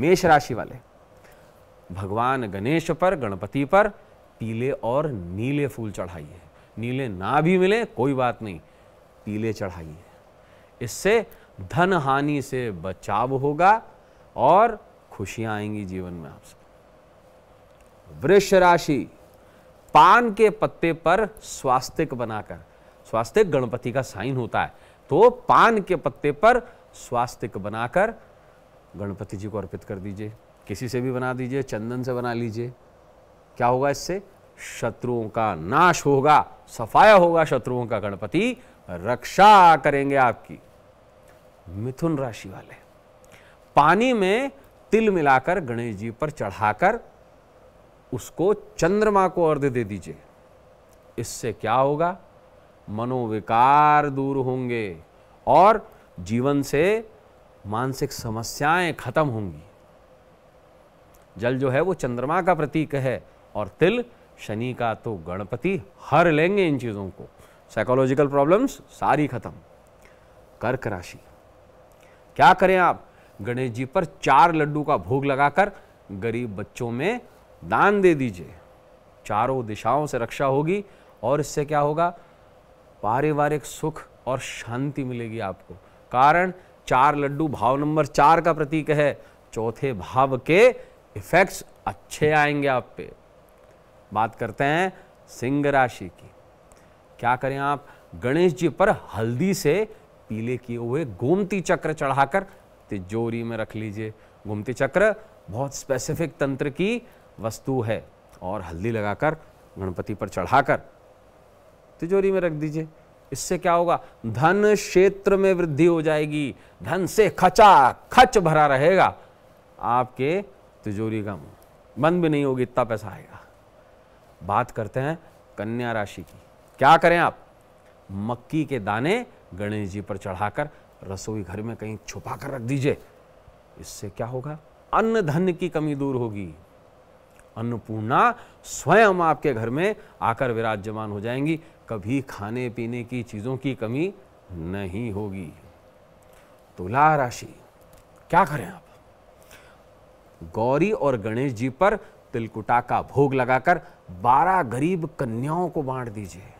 मेष राशि वाले भगवान गणेश पर गणपति पर पीले और नीले फूल चढ़ाइए नीले ना भी मिले कोई बात नहीं पीले चढ़ाइए इससे धन हानि से बचाव होगा और खुशियां आएंगी जीवन में आपसे वृक्ष राशि पान के पत्ते पर स्वास्तिक बनाकर स्वास्तिक गणपति का साइन होता है तो पान के पत्ते पर स्वास्तिक बनाकर गणपति जी को अर्पित कर दीजिए किसी से भी बना दीजिए चंदन से बना लीजिए क्या होगा इससे शत्रुओं का नाश होगा सफाया होगा शत्रुओं का गणपति रक्षा करेंगे आपकी मिथुन राशि वाले पानी में तिल मिलाकर गणेश जी पर चढ़ाकर उसको चंद्रमा को अर्ध दे दीजिए इससे क्या होगा मनोविकार दूर होंगे और जीवन से मानसिक समस्याएं खत्म होंगी जल जो है वो चंद्रमा का प्रतीक है और तिल शनि का तो गणपति हर लेंगे इन चीज़ों को साइकोलॉजिकल प्रॉब्लम्स सारी खत्म कर्क राशि क्या करें आप गणेश जी पर चार लड्डू का भोग लगाकर गरीब बच्चों में दान दे दीजिए चारों दिशाओं से रक्षा होगी और इससे क्या होगा पारिवारिक सुख और शांति मिलेगी आपको कारण चार लड्डू भाव नंबर चार का प्रतीक है चौथे भाव के इफेक्ट्स अच्छे आएंगे आप पे बात करते हैं सिंह राशि की क्या करें आप गणेश जी पर हल्दी से पीले किए हुए गोमती चक्र चढ़ाकर तिजोरी में रख लीजिए गोमती चक्र बहुत स्पेसिफिक तंत्र की वस्तु है और हल्दी लगाकर गणपति पर चढ़ाकर तिजोरी में रख दीजिए इससे क्या होगा धन क्षेत्र में वृद्धि हो जाएगी धन से खचा खच भरा रहेगा आपके तिजोरी का मुंह बंद भी नहीं होगी इतना पैसा आएगा बात करते हैं कन्या राशि की क्या करें आप मक्की के दाने गणेश जी पर चढ़ाकर रसोई घर में कहीं छुपा कर रख दीजिए इससे क्या होगा अन्न धन की कमी दूर होगी अन्नपूर्णा स्वयं आपके घर में आकर विराजमान हो जाएंगी कभी खाने पीने की चीज़ों की कमी नहीं होगी तुला राशि क्या करें आप गौरी और गणेश जी पर तिलकुटा का भोग लगाकर बारह गरीब कन्याओं को बांट दीजिए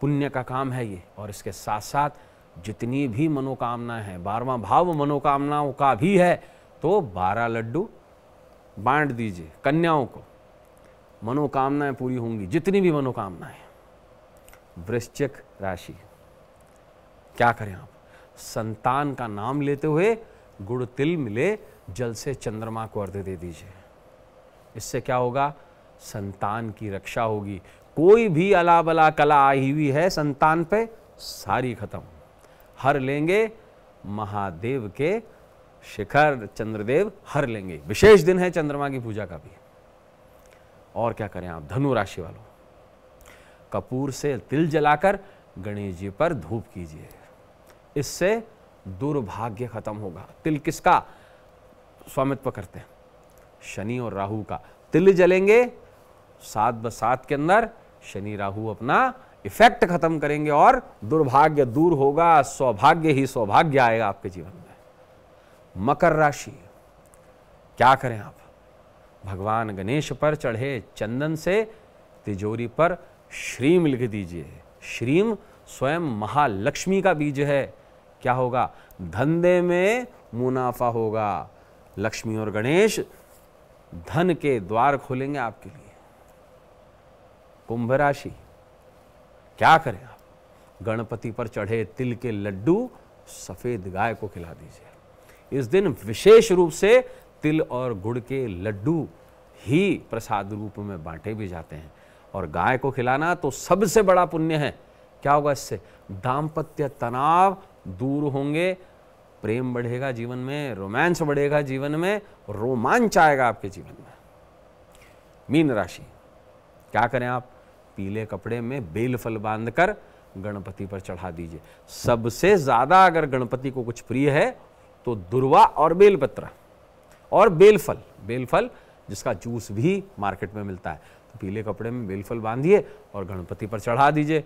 पुण्य का काम है ये और इसके साथ साथ जितनी भी मनोकामना है बारवा भाव मनोकामनाओं का भी है तो बारह लड्डू बांट दीजिए कन्याओं को मनोकामनाएं पूरी होंगी जितनी भी मनोकामनाएं वृश्चिक राशि क्या करें आप संतान का नाम लेते हुए गुड़ तिल मिले जल से चंद्रमा को अर्ध दे दीजिए इससे क्या होगा संतान की रक्षा होगी कोई भी अला बला कला आई हुई है संतान पे सारी खत्म हर लेंगे महादेव के शिखर चंद्रदेव हर लेंगे विशेष दिन है चंद्रमा की पूजा का भी और क्या करें आप धनु राशि वालों कपूर से तिल जलाकर गणेश जी पर धूप कीजिए इससे दुर्भाग्य खत्म होगा तिल किसका स्वामित्व करते हैं शनि और राहु का तिल जलेंगे सात ब सात के अंदर शनि राहु अपना इफेक्ट खत्म करेंगे और दुर्भाग्य दूर होगा सौभाग्य ही सौभाग्य आएगा आपके जीवन में मकर राशि क्या करें आप भगवान गणेश पर चढ़े चंदन से तिजोरी पर श्रीम लिख दीजिए श्रीम स्वयं महालक्ष्मी का बीज है क्या होगा धंधे में मुनाफा होगा लक्ष्मी और गणेश धन के द्वार खोलेंगे आपके लिए कुंभ राशि क्या करें आप गणपति पर चढ़े तिल के लड्डू सफेद गाय को खिला दीजिए इस दिन विशेष रूप से तिल और गुड़ के लड्डू ही प्रसाद रूप में बांटे भी जाते हैं और गाय को खिलाना तो सबसे बड़ा पुण्य है क्या होगा इससे दाम्पत्य तनाव दूर होंगे प्रेम बढ़ेगा जीवन में रोमांस बढ़ेगा जीवन में रोमांच आएगा आपके जीवन में मीन राशि क्या करें आप पीले कपड़े में बेलफल बांधकर गणपति पर चढ़ा दीजिए सबसे ज़्यादा अगर गणपति को कुछ प्रिय है तो दुर्वा और बेलपत्र और बेलफल बेलफल जिसका जूस भी मार्केट में मिलता है तो पीले कपड़े में बेलफल बांधिए और गणपति पर चढ़ा दीजिए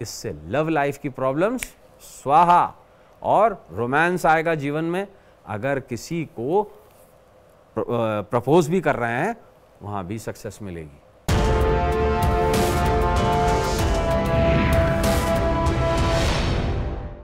इससे लव लाइफ की प्रॉब्लम्स स्वाहा और रोमांस आएगा जीवन में अगर किसी को प्रपोज भी कर रहे हैं वहाँ भी सक्सेस मिलेगी